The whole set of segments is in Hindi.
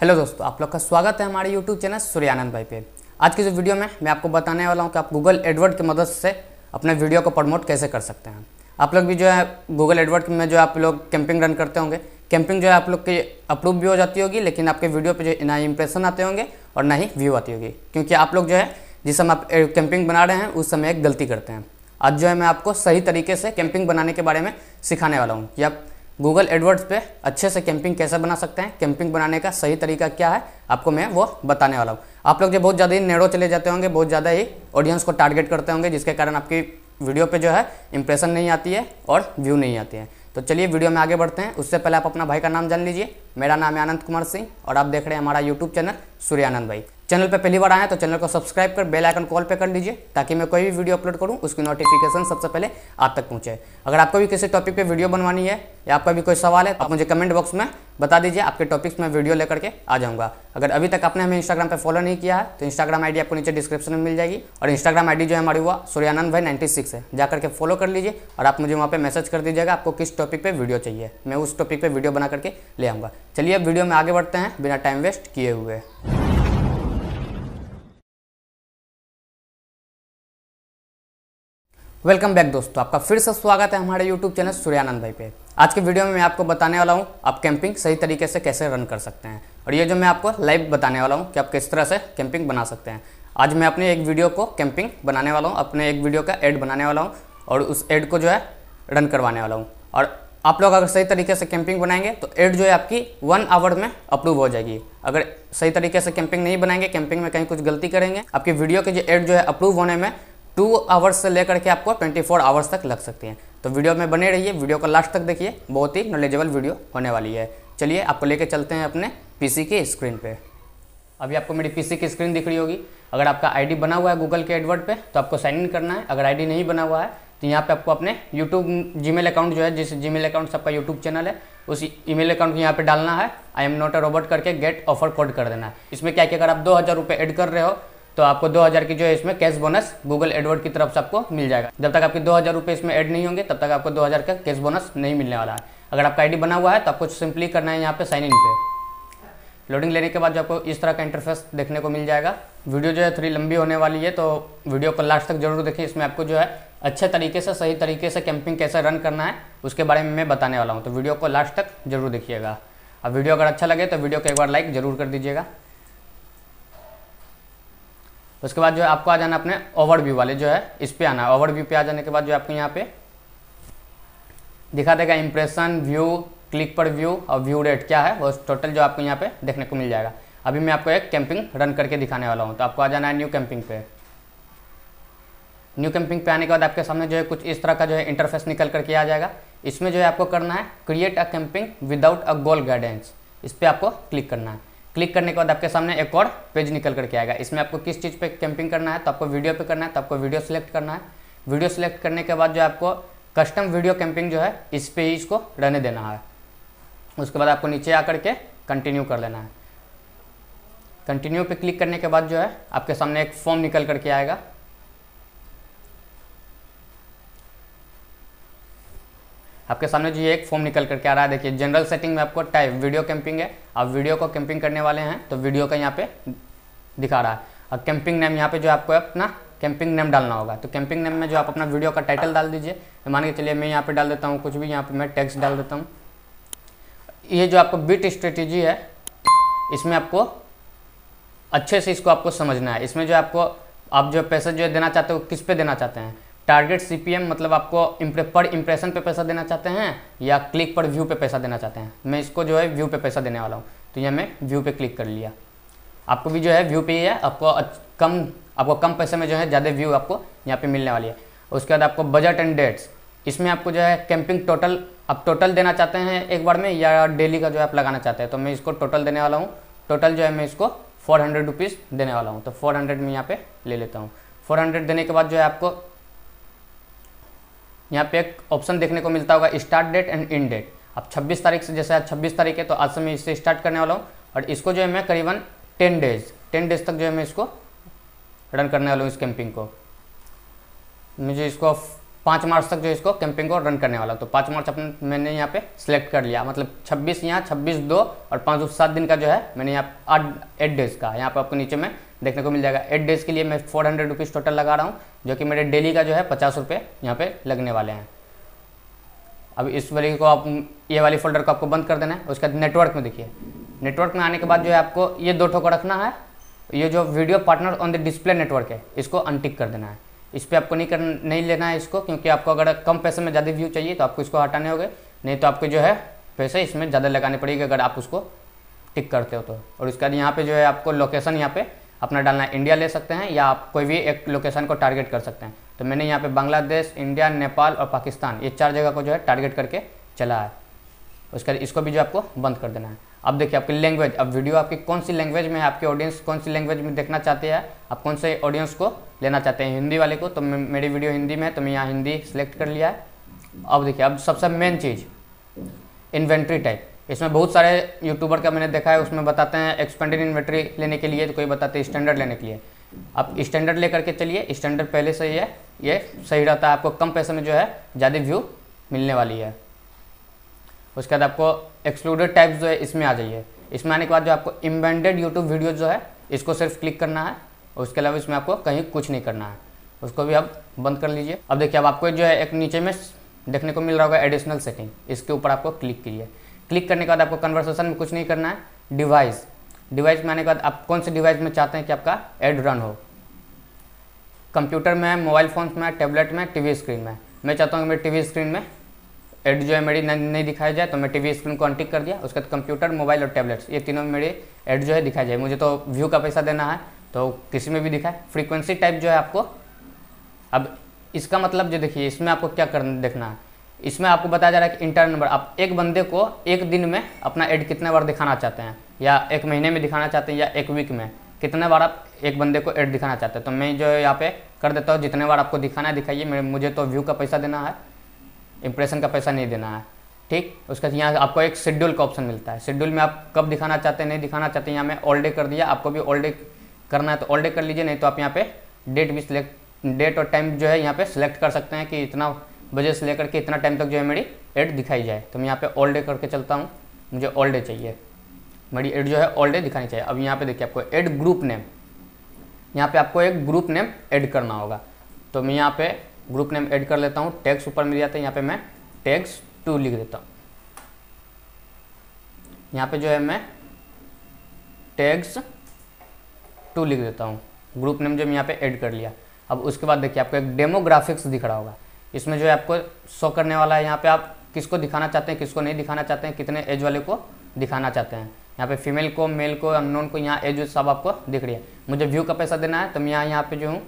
हेलो दोस्तों आप लोग का स्वागत है हमारे यूट्यूब चैनल सूर्यानंद भाई पे आज की जो वीडियो में मैं आपको बताने वाला हूँ कि आप गूगल एडवर्ड की मदद से अपने वीडियो को प्रमोट कैसे कर सकते हैं आप लोग भी जो है गूगल एडवर्ड में जो आप लोग कैंपिंग रन करते होंगे कैंपिंग जो है आप लोग की अप्रूव भी हो जाती होगी लेकिन आपके वीडियो पर जो ना ही इंप्रेशन आते होंगे और ना ही व्यू आती होगी क्योंकि आप लोग जो है जिस समय आप कैंपिंग बना रहे हैं उस समय एक गलती करते हैं आज जो है मैं आपको सही तरीके से कैंपिंग बनाने के बारे में सिखाने वाला हूँ कि आप गूगल एडवर्ड्स पे अच्छे से कैंपिंग कैसे बना सकते हैं कैंपिंग बनाने का सही तरीका क्या है आपको मैं वो बताने वाला हूँ आप लोग जो बहुत ज़्यादा ही नेड़ो चले जाते होंगे बहुत ज़्यादा ही ऑडियंस को टारगेट करते होंगे जिसके कारण आपकी वीडियो पे जो है इंप्रेशन नहीं आती है और व्यू नहीं आती है तो चलिए वीडियो में आगे बढ़ते हैं उससे पहले आप अपना भाई का नाम जान लीजिए मेरा नाम है आनंद कुमार सिंह और आप देख रहे हैं हमारा यूट्यूब चैनल सूर्यानंद भाई चैनल पर पहली बार आए तो चैनल को सब्सक्राइब कर बेल आइकन कॉल पे कर लीजिए ताकि मैं कोई भी वीडियो अपलोड करूँ उसकी नोटिफिकेशन सबसे पहले आप तक पहुँचे अगर आपको भी किसी टॉपिक पे वीडियो बनवानी है या आपका भी कोई सवाल है तो आप मुझे कमेंट बॉक्स में बता दीजिए आपके टॉपिक्स में वीडियो लेकर के आ जाऊँगा अगर अभी तक आपने हमें इंस्टाग्राम पर फॉलो नहीं किया है तो इंस्टाग्राम आईडी आपको नीचे डिस्क्रिप्शन में मिल जाएगी और इंस्टाग्राम आई जो है हमारी हुआ सूर्यानंद भाई नाइन्टी सिक्स है जाकर के फॉलो कर लीजिए और आप मुझे वहाँ पर मैसेज कर दीजिएगा आपको किस टॉपिक पर वीडियो चाहिए मैं उस टॉपिक पर वीडियो बना करके ले आऊँगा चलिए अब वीडियो में आगे बढ़ते हैं बिना टाइम वेस्ट किए हुए वेलकम बैक दोस्तों आपका फिर से स्वागत है हमारे यूट्यूब चैनल सूर्यानंद भाई पे आज के वीडियो में मैं आपको बताने वाला हूँ आप कैंपिंग सही तरीके से कैसे रन कर सकते हैं और ये जो मैं आपको लाइव बताने वाला हूँ कि आप किस तरह से कैंपिंग बना सकते हैं आज मैं अपने एक वीडियो को कैंपिंग बनाने वाला हूँ अपने एक वीडियो का एड बनाने वाला हूँ और उस एड को जो है रन करवाने वाला हूँ और आप लोग अगर सही तरीके से कैंपिंग बनाएंगे तो एड जो है आपकी वन आवर में अप्रूव हो जाएगी अगर सही तरीके से कैंपिंग नहीं बनाएंगे कैंपिंग में कहीं कुछ गलती करेंगे आपकी वीडियो के जो एड जो है अप्रूव होने में टू आवर्स से लेकर के आपको ट्वेंटी फोर आवर्स तक लग सकती हैं तो वीडियो में बने रहिए वीडियो को लास्ट तक देखिए बहुत ही नॉलेजेबल वीडियो होने वाली है चलिए आपको लेके चलते हैं अपने पीसी की स्क्रीन पे अभी आपको मेरी पीसी की स्क्रीन दिख रही होगी अगर आपका आईडी बना हुआ है गूगल के एडवर्ड पे तो आपको साइन इन करना है अगर आईडी नहीं बना हुआ है तो यहाँ पे आपको अपने यूट्यूब जीमेल अकाउंट जो है जिस जीमेल अकाउंट से आपका यूट्यूब चैनल है उस ईमेल अकाउंट को यहाँ पे डालना है I am not a robot करके गेट ऑफर कोड कर देना है इसमें क्या कि अगर आप दो हज़ार रुपये एड कर रहे हो तो आपको 2000 की जो है इसमें कैश बोनस गूगल एडवर्ड की तरफ से आपको मिल जाएगा जब तक आपके दो हज़ार इसमें ऐड नहीं होंगे तब तक आपको 2000 का कैश बोनस नहीं मिलने वाला है अगर आपका आईडी बना हुआ है तो आपको सिंपली करना है यहाँ पे साइन इन पे लोडिंग लेने के बाद जो आपको इस तरह का इंटरफेस देखने को मिल जाएगा वीडियो जो है थोड़ी लंबी होने वाली है तो वीडियो को लास्ट तक जरूर देखें इसमें आपको जो है अच्छे तरीके से सही तरीके से कैंपिंग कैसे रन करना है उसके बारे में मैं बताने वाला हूँ तो वीडियो को लास्ट तक जरूर देखिएगा अब वीडियो अगर अच्छा लगे तो वीडियो को एक बार लाइक जरूर कर दीजिएगा उसके बाद जो है आपको आ जाना अपने ओवरव्यू वाले जो है इस पर आना है ओवरव्यू पे आ जाने के बाद जो आपको यहाँ पे दिखा देगा इंप्रेशन व्यू क्लिक पर व्यू और व्यू रेट क्या है वो टोटल जो आपको यहाँ पे देखने को मिल जाएगा अभी मैं आपको एक कैंपिंग रन करके दिखाने वाला हूँ तो आपको आ जाना है न्यू कैंपिंग पे न्यू कैंपिंग पे आने के बाद आपके सामने जो है कुछ इस तरह का जो है इंटरफेस निकल करके आ जाएगा इसमें जो है आपको करना है create a campaign without a goal guidance इस पर आपको क्लिक करना है क्लिक करने के बाद आपके सामने एक और पेज निकल करके आएगा इसमें आपको किस चीज़ पे कैंपिंग करना है तो आपको वीडियो पे करना है तो आपको वीडियो सेलेक्ट करना है वीडियो सेलेक्ट करने के बाद जो आपको कस्टम वीडियो कैंपिंग जो है इस पर ही इसको रहने देना है उसके बाद आपको नीचे आकर के कंटिन्यू कर लेना है कंटिन्यू पे क्लिक करने के बाद जो है आपके सामने एक फॉर्म निकल करके आएगा आपके सामने जो ये एक फॉर्म निकल करके आ रहा है देखिए जनरल सेटिंग में आपको टाइप वीडियो कैंपिंग है आप वीडियो को कैंपिंग करने वाले हैं तो वीडियो का यहाँ पे दिखा रहा है और कैंपिंग नेम यहाँ पे जो आपको अपना कैंपिंग नेम डालना होगा तो कैंपिंग नेम में जो आप अपना वीडियो का टाइटल डाल दीजिए तो मान के चलिए मैं यहाँ पर डाल देता हूँ कुछ भी यहाँ पर मैं टैक्स डाल देता हूँ ये जो आपको बीट स्ट्रेटेजी है इसमें आपको अच्छे से इसको आपको समझना है इसमें जो आपको आप जो पैसा जो देना चाहते हो किस पे देना चाहते हैं टारगेट सी मतलब आपको पर इम्प्रेशन पे पैसा देना चाहते हैं या क्लिक पर व्यू पे पैसा देना चाहते हैं मैं इसको जो है व्यू पे पैसा देने वाला हूँ तो यह मैं व्यू पे क्लिक कर लिया आपको भी जो है व्यू पे ही है आपको कम आपको कम पैसे में जो है ज़्यादा व्यू आपको यहाँ पे मिलने वाली है उसके बाद आपको बजट एंड डेट्स इसमें आपको जो है कैंपिंग टोटल आप टोटल देना चाहते हैं एक बार में या डेली का जो है आप लगाना चाहते हैं तो मैं इसको टोटल देने वाला हूँ टोटल जो है मैं इसको फोर हंड्रेड रुपीज़ देने वाला हूँ तो फोर हंड्रेड में यहाँ पर ले लेता हूँ फोर हंड्रेड देने के बाद जो है आपको यहाँ पे एक ऑप्शन देखने को मिलता होगा start date and end date अब 26 तारीख से जैसे आज 26 तारीख है तो आज से मैं इसे स्टार्ट करने वाला हूँ और इसको जो है मैं करीबन 10 डेज 10 डेज तक जो है मैं इसको रन करने वाला हूँ इस कैंपिंग को मुझे इसको पाँच मार्च तक जो इसको कैंपिंग को रन करने वाला तो पाँच मार्च अपने मैंने यहाँ पे सिलेक्ट कर लिया मतलब छब्बीस यहाँ छब्बीस दो और पाँच सौ सात दिन का जो है मैंने यहाँ आठ एट डेज का यहाँ पे आपको नीचे में देखने को मिल जाएगा एट डेज के लिए मैं फोर हंड्रेड रुपीज़ टोटल लगा रहा हूँ जो कि मेरे डेली का जो है पचास रुपये यहाँ पे लगने वाले हैं अब इस वाले को आप ये वाली फोल्डर को आपको बंद कर देना है उसके बाद नेटवर्क में देखिए नेटवर्क में आने के बाद जो है आपको ये दो ठोकर रखना है ये जो video partner on the display network है इसको अनटिक कर देना है इस पर आपको नहीं कर नहीं लेना है इसको क्योंकि आपको अगर कम पैसे में ज़्यादा व्यू चाहिए तो आपको इसको हटाने होंगे नहीं तो आपको जो है पैसे इसमें ज़्यादा लगाने पड़ेंगे अगर आप उसको टिक करते हो तो और उसके बाद यहाँ पर जो है आपको लोकेशन यहाँ पर अपना डालना है इंडिया ले सकते हैं या आप कोई भी एक लोकेशन को टारगेट कर सकते हैं तो मैंने यहाँ पर बांग्लादेश इंडिया नेपाल और पाकिस्तान ये चार जगह को जो है टारगेट करके चला है उसके बाद इसको भी जो आपको बंद कर देना है अब देखिए आपकी लैंग्वेज अब वीडियो आपकी कौन सी लैंग्वेज में है आपके ऑडियंस कौन सी लैंग्वेज में देखना चाहते हैं आप कौन से ऑडियंस को लेना चाहते हैं हिंदी वाले को तो मेरी वीडियो हिंदी में है तो मैं यहाँ हिंदी सेलेक्ट कर लिया है अब देखिए अब सबसे मेन चीज़ इन्वेंट्री टाइप इसमें बहुत सारे यूट्यूबर का मैंने देखा है उसमें बताते हैं एक्सपेंडेड इन्वेंट्री लेने के लिए तो कोई बताते हैं स्टैंडर्ड लेने के लिए आप स्टैंडर्ड लेकर के चलिए स्टैंडर्ड पहले से ही है ये सही रहता है आपको कम पैसे में जो है ज़्यादा व्यू मिलने वाली है उसके बाद आपको एक्सक्लूडेड टाइप्स जो है इसमें आ जाइए इसमें आने के बाद जो आपको इम्बेंडेड यूट्यूब वीडियो जो है इसको सिर्फ क्लिक करना है उसके अलावा इसमें आपको कहीं कुछ नहीं करना है उसको भी आप बंद कर लीजिए अब देखिए अब आपको जो है एक नीचे में देखने को मिल रहा होगा एडिशनल सेटिंग इसके ऊपर आपको क्लिक कीजिए क्लिक करने के बाद आपको कन्वर्सेशन में कुछ नहीं करना है डिवाइस डिवाइस में आने के बाद आप कौन से डिवाइस में चाहते हैं कि आपका एड रन हो कंप्यूटर में मोबाइल फ़ोन में टैबलेट में टीवी स्क्रीन में मैं चाहता हूँ कि मेरे टीवी स्क्रीन में एड जो है मेरी नहीं दिखाया जाए तो मैं टीवी स्क्रीन को अनटिक कर दिया उसके बाद कंप्यूटर मोबाइल और टैबलेट्स ये तीनों में मेरे एड जो है दिखाई जाए मुझे तो व्यू का पैसा देना है तो किसी में भी दिखाए फ्रीक्वेंसी टाइप जो है आपको अब इसका मतलब जो देखिए इसमें आपको क्या कर देखना है इसमें आपको बताया जा रहा है कि इंटर नंबर आप एक बंदे को एक दिन में अपना एड कितने बार दिखाना चाहते हैं या एक महीने में दिखाना चाहते हैं या एक वीक में कितने बार आप एक बंदे को एड दिखाना चाहते हैं तो मैं जो यहाँ पे कर देता हूँ जितने बार आपको दिखाना है दिखाइए मुझे तो व्यू का पैसा देना है इंप्रेशन का पैसा नहीं देना है ठीक उसके बाद यहाँ आपको एक शेड्यूल का ऑप्शन मिलता है शेड्यूल में आप कब दिखाना चाहते हैं नहीं दिखाना चाहते हैं यहाँ मैं ऑल डे कर दिया आपको भी ऑल डे करना है तो ऑल डे कर लीजिए नहीं तो आप यहाँ पे डेट भी सिलेक्ट डेट और टाइम जो है यहाँ पे सिलेक्ट कर सकते हैं कि इतना बजे से लेकर के इतना टाइम तक जो है मेरी एड दिखाई जाए तो मैं यहाँ पे ऑल डे करके चलता हूँ मुझे ऑल डे चाहिए मेरी एड जो है ऑल डे दिखानी चाहिए अब यहाँ पे देखिए आपको एड ग्रुप नेम यहाँ पे आपको एक ग्रुप नेम एड करना होगा तो मैं यहाँ पे ग्रुप नेम ऐड कर लेता हूँ टैक्स ऊपर मिल जाता है यहाँ पे मैं टैग्स टू लिख देता हूँ यहाँ पे जो है मैं टैग्स टू लिख देता हूँ ग्रुप नेम जो मैं यहाँ पे ऐड कर लिया अब उसके बाद देखिए आपको एक डेमोग्राफिक्स दिख रहा होगा इसमें जो है आपको शो करने वाला है यहाँ पे आप किसको दिखाना चाहते हैं किसको नहीं दिखाना चाहते हैं कितने एज वाले को दिखाना चाहते हैं यहाँ पे फीमेल को मेल को अननोन को यहाँ एज सब आपको दिख रही है मुझे व्यू का पैसा देना है तो मैं यहाँ यहाँ पे जो हूँ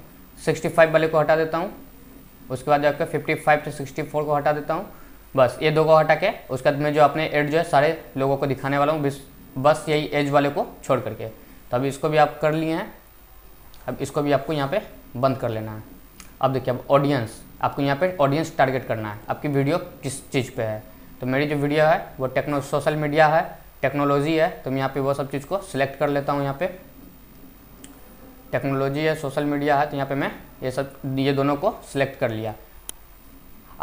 सिक्सटी फाइव वाले को हटा देता हूँ उसके बाद आपका फिफ्टी फाइव से सिक्सटी फोर को हटा देता हूँ बस ये दो को हटा के उसके बाद मैं जो अपने एड जो है सारे लोगों को दिखाने वाला हूँ बस यही एज वाले को छोड़ करके तो अभी इसको भी आप कर लिए हैं अब इसको भी आपको यहाँ पे बंद कर लेना है अब देखिए अब ऑडियंस आपको यहाँ पे ऑडियंस टारगेट करना है आपकी वीडियो किस चीज़ पे है तो मेरी जो वीडियो है वो टेक्नो सोशल मीडिया है टेक्नोलॉजी है तो मैं यहाँ पे वो सब चीज़ को सिलेक्ट कर लेता हूँ यहाँ पे टेक्नोलॉजी है सोशल मीडिया है तो यहाँ पे मैं ये सब ये दोनों को सिलेक्ट कर लिया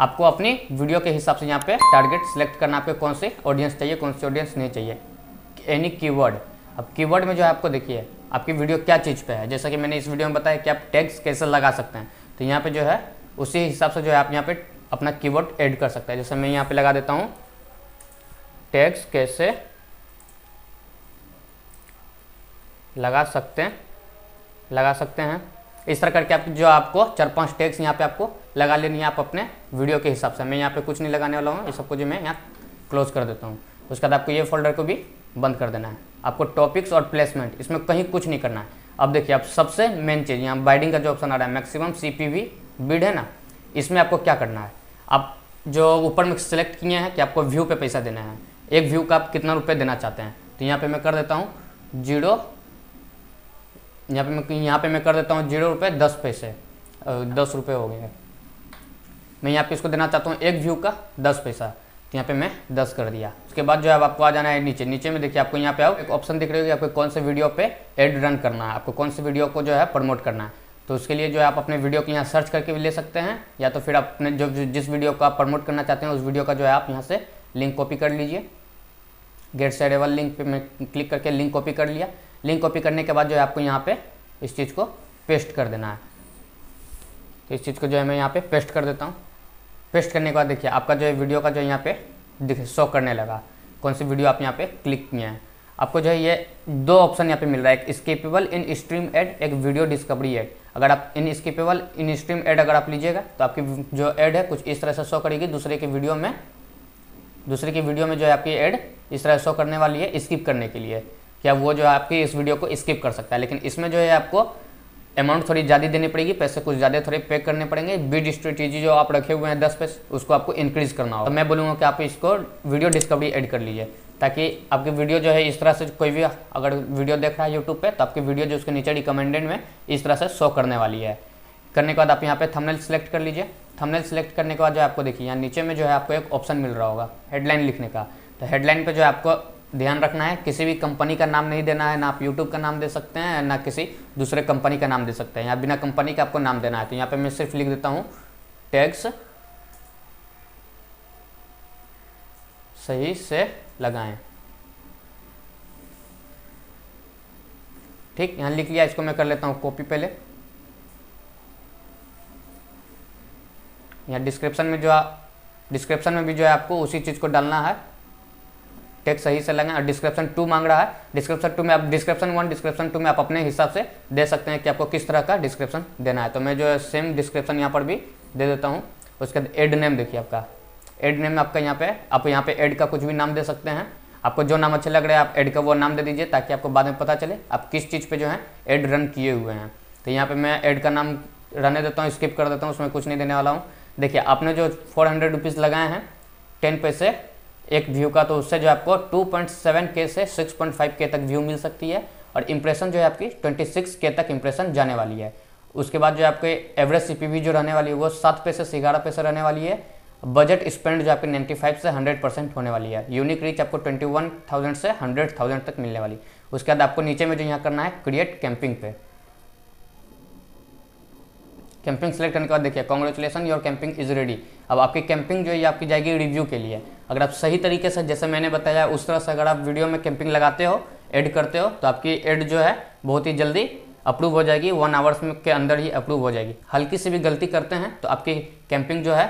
आपको अपनी वीडियो के हिसाब से यहाँ पे टारगेट सिलेक्ट करना आपको कौन से ऑडियंस चाहिए कौन से ऑडियंस नहीं चाहिए एनी कीवर्ड अब कीवर्ड में जो है आपको देखिए आपकी वीडियो क्या चीज़ पे है जैसा कि मैंने इस वीडियो में बताया कि आप टैग्स कैसे लगा सकते हैं तो यहाँ पे जो है उसी हिसाब से जो है आप यहाँ पे अपना की ऐड कर सकते हैं जैसे मैं यहाँ पे लगा देता हूँ टैग्स कैसे लगा सकते हैं लगा सकते हैं इस तरह करके आप जो आपको चार पांच टैक्स यहाँ पे आपको लगा लेनी है आप अपने वीडियो के हिसाब से मैं यहाँ पे कुछ नहीं लगाने वाला हूँ ये सबको जो मैं यहाँ क्लोज कर देता हूँ उसके बाद आपको ये फोल्डर को भी बंद कर देना है आपको टॉपिक्स और प्लेसमेंट इसमें कहीं कुछ नहीं करना है अब देखिए आप सबसे मेन चीज़ यहाँ बाइडिंग का जो ऑप्शन आ रहा है maximum C P V bid है ना इसमें आपको क्या करना है आप जो ऊपर में सिलेक्ट किए हैं कि आपको व्यू पर पैसा देना है एक व्यू का आप कितना रुपये देना चाहते हैं तो यहाँ पर मैं कर देता हूँ जीरो यहाँ पे मैं यहाँ पे मैं कर देता हूँ जीरो रुपये दस पैसे दस रुपये हो गए मैं यहाँ पे इसको देना चाहता हूँ एक व्यू का दस पैसा तो यहाँ पे मैं दस कर दिया उसके बाद जो है आपको आ जाना है नीचे नीचे में देखिए आपको यहाँ पे आओ एक ऑप्शन दिख रही होगी आपको कौन से वीडियो पे एड रन करना है आपको कौन से वीडियो को जो है प्रमोट करना है तो उसके लिए जो है आप अपने वीडियो को यहाँ सर्च करके भी ले सकते हैं या तो फिर अपने जो जिस वीडियो को आप प्रमोट करना चाहते हैं उस वीडियो का जो है आप यहाँ से लिंक कॉपी कर लीजिए गेट सेरेबल लिंक पे मैं क्लिक करके लिंक कॉपी कर लिया लिंक कॉपी करने के बाद जो है आपको यहाँ पे इस चीज़ को पेस्ट कर देना है तो इस चीज़ को जो है मैं यहाँ पे पेस्ट कर देता हूँ पेस्ट करने के बाद देखिए आपका जो है वीडियो का जो है यहाँ पे दिख शो करने लगा कौन सी वीडियो आप यहाँ पे क्लिक किए हैं आपको जो है ये दो ऑप्शन यहाँ पे मिल रहा है एक स्केपेबल इन स्ट्रीम एड एक वीडियो डिस्कवरी एड अगर आप इन स्केपेबल इन स्ट्रीम एड अगर आप लीजिएगा तो आपकी जो एड है कुछ इस तरह से शो करेगी दूसरे के वीडियो में दूसरे की वीडियो में जो है आपकी एड इस तरह शो करने वाली है स्किप करने के लिए क्या वो जो है आपकी इस वीडियो को स्किप कर सकता है लेकिन इसमें जो है आपको अमाउंट थोड़ी ज़्यादा देनी पड़ेगी पैसे कुछ ज़्यादा थोड़े पे करने पड़ेंगे बिड स्ट्रेटेजी जो आप रखे हुए हैं दस पे उसको आपको इंक्रीज करना होगा तो मैं बोलूँगा कि आप इसको वीडियो डिस्कवरी एड कर लीजिए ताकि आपकी वीडियो जो है इस तरह से कोई भी अगर वीडियो देख रहा है यूट्यूब पर तो आपकी वीडियो जो उसके नीचे रिकमेंडेड में इस तरह से शो करने वाली है करने के बाद आप यहाँ पे थमनेल सेलेक्ट कर लीजिए थमनेल सेलेक्ट करने के बाद जो आपको देखिए यहाँ नीचे में जो है आपको एक ऑप्शन मिल रहा होगा हेडलाइन लिखने का तो हेडलाइन पर जो है आपको ध्यान रखना है किसी भी कंपनी का नाम नहीं देना है ना आप यूट्यूब का नाम दे सकते हैं ना किसी दूसरे कंपनी का नाम दे सकते हैं यहाँ बिना कंपनी का आपको नाम देना है तो यहाँ पे मैं सिर्फ लिख देता हूँ टैक्स सही से लगाएं ठीक यहाँ लिख लिया इसको मैं कर लेता हूँ कॉपी पहले यहाँ डिस्क्रिप्शन में जो डिस्क्रिप्शन में भी जो है आपको उसी चीज़ को डालना है टैक्स सही से लगाएं और डिस्क्रिप्शन टू मांग रहा है डिस्क्रिप्शन टू में आप डिस्क्रिप्शन वन डिस्क्रिप्शन टू में आप अपने हिसाब से दे सकते हैं कि आपको किस तरह का डिस्क्रिप्शन देना है तो मैं जो सेम डिस्क्रिप्शन यहाँ पर भी दे देता हूँ उसके बाद एड नेम देखिए आपका एड नेम आपका यहाँ पे आप यहाँ पे एड का कुछ भी नाम दे सकते हैं आपको जो नाम अच्छा लग रहा है आप एड का वो नाम दे दीजिए ताकि आपको बाद में पता चले आप किस चीज़ पे जो है एड रन किए हुए हैं तो यहाँ पे मैं एड का नाम रहने देता हूँ स्किप कर देता हूँ उसमें कुछ नहीं देने वाला हूँ देखिए आपने जो फोर हंड्रेड रुपीज़ लगाए हैं टेन पैसे एक व्यू का तो उससे जो आपको 2.7 के से 6.5 के तक व्यू मिल सकती है और इम्प्रेशन जो है आपकी 26 के तक इम्प्रेशन जाने वाली है उसके बाद जो आपके एवरेज सीपीवी जो रहने वाली है वो सात पैसे से ग्यारह पैसे रहने वाली है बजट स्पेंड जो आपकी 95 से 100 परसेंट होने वाली है यूनिक रीच आपको 21,000 से 100,000 तक मिलने वाली उसके बाद आपको नीचे में जो यहाँ करना है क्रिएट कैंपिंग पे कैंपिंग सेलेक्ट करने के बाद देखिए congratulations your campaign is ready अब आपकी कैंपिंग जो है ये आपकी जाएगी रिव्यू के लिए अगर आप सही तरीके से जैसे मैंने बताया उस तरह से अगर आप वीडियो में कैंपिंग लगाते हो एड करते हो तो आपकी एड जो है बहुत ही जल्दी अप्रूव हो जाएगी वन आवर्स के अंदर ही अप्रूव हो जाएगी हल्की सी भी गलती करते हैं तो आपकी कैंपिंग जो है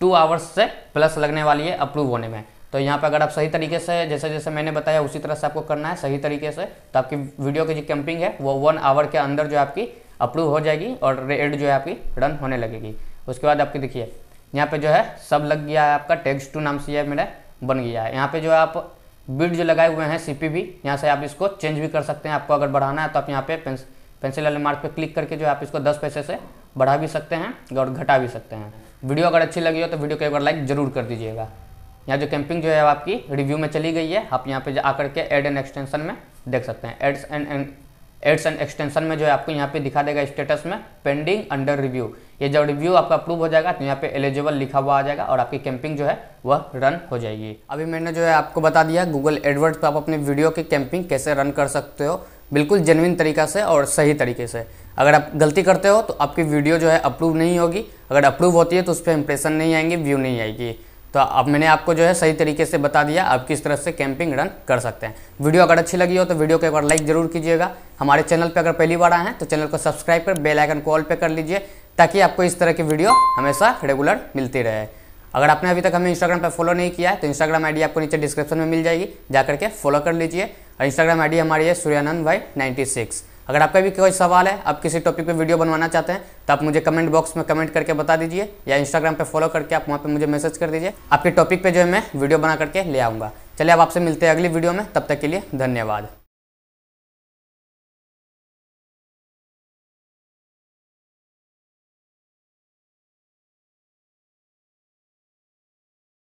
टू आवर्स से प्लस लगने वाली है अप्रूव होने में तो यहाँ पर अगर आप सही तरीके से जैसे जैसे मैंने बताया उसी तरह से आपको करना है सही तरीके से तो आपकी वीडियो की जो कैंपिंग है वो वन आवर के अंदर जो आपकी अप्रूव हो जाएगी और रेड जो है आपकी रन होने लगेगी उसके बाद आपकी देखिए यहाँ पे जो है सब लग गया है आपका टेक्स्ट टू नाम से यह मेरा बन गया है यहाँ पे जो है आप बिड जो लगाए हुए हैं सी पी भी यहाँ से आप इसको चेंज भी कर सकते हैं आपको अगर बढ़ाना है तो आप यहाँ पे पेंस, पेंसिल वाले मार्क पे क्लिक करके जो है आप इसको दस पैसे से बढ़ा भी सकते हैं और घटा भी सकते हैं वीडियो अगर अच्छी लगी हो तो वीडियो को एक बार लाइक जरूर कर दीजिएगा यहाँ जो कैंपिंग जो है आपकी रिव्यू में चली गई है आप यहाँ पे आकर के एड एंड एक्सटेंशन में देख सकते हैं ads and ads and extension में जो है आपको यहाँ पे दिखा देगा स्टेटस में पेंडिंग अंडर रिव्यू ये जब रिव्यू आपका अप्रूव हो जाएगा तो यहाँ पे एलिजिबल लिखा हुआ आ जाएगा और आपकी कैंपिंग जो है वह रन हो जाएगी अभी मैंने जो है आपको बता दिया गूगल एडवर्ड पर आप अपने वीडियो की कैंपिंग कैसे रन कर सकते हो बिल्कुल जेनविन तरीका से और सही तरीके से अगर आप गलती करते हो तो आपकी वीडियो जो है अप्रूव नहीं होगी अगर अप्रूव होती है तो उस पर इंप्रेशन नहीं आएंगे व्यू नहीं आएगी तो अब मैंने आपको जो है सही तरीके से बता दिया आप किस तरह से कैंपिंग रन कर सकते हैं वीडियो अगर अच्छी लगी हो तो वीडियो को एक बार लाइक जरूर कीजिएगा हमारे चैनल पर अगर पहली बार आए हैं तो चैनल को सब्सक्राइब कर बेल आइकन कॉल पे कर लीजिए ताकि आपको इस तरह की वीडियो हमेशा रेगुलर मिलती रहे अगर आपने अभी तक हमें इंस्टाग्राम पर फॉलो नहीं किया है तो इंस्टाग्राम आईडी आपको नीचे डिस्क्रिप्शन में मिल जाएगी जाकर के फॉलो कर लीजिए और इंस्टाग्राम आईडी हमारी है सूर्यानंद भाई नाइन्टी सिक्स अगर आपका भी कोई सवाल है आप किसी टॉपिक पे वीडियो बनवाना चाहते हैं तो आप मुझे कमेंट बॉक्स में कमेंट करके बता दीजिए या इंस्टाग्राम पे फॉलो करके आप वहाँ पे मुझे मैसेज कर दीजिए आपके टॉपिक पे जो है मैं वीडियो बना करके ले आऊँगा चलिए अब आपसे मिलते हैं अगली वीडियो में तब तक के लिए धन्यवाद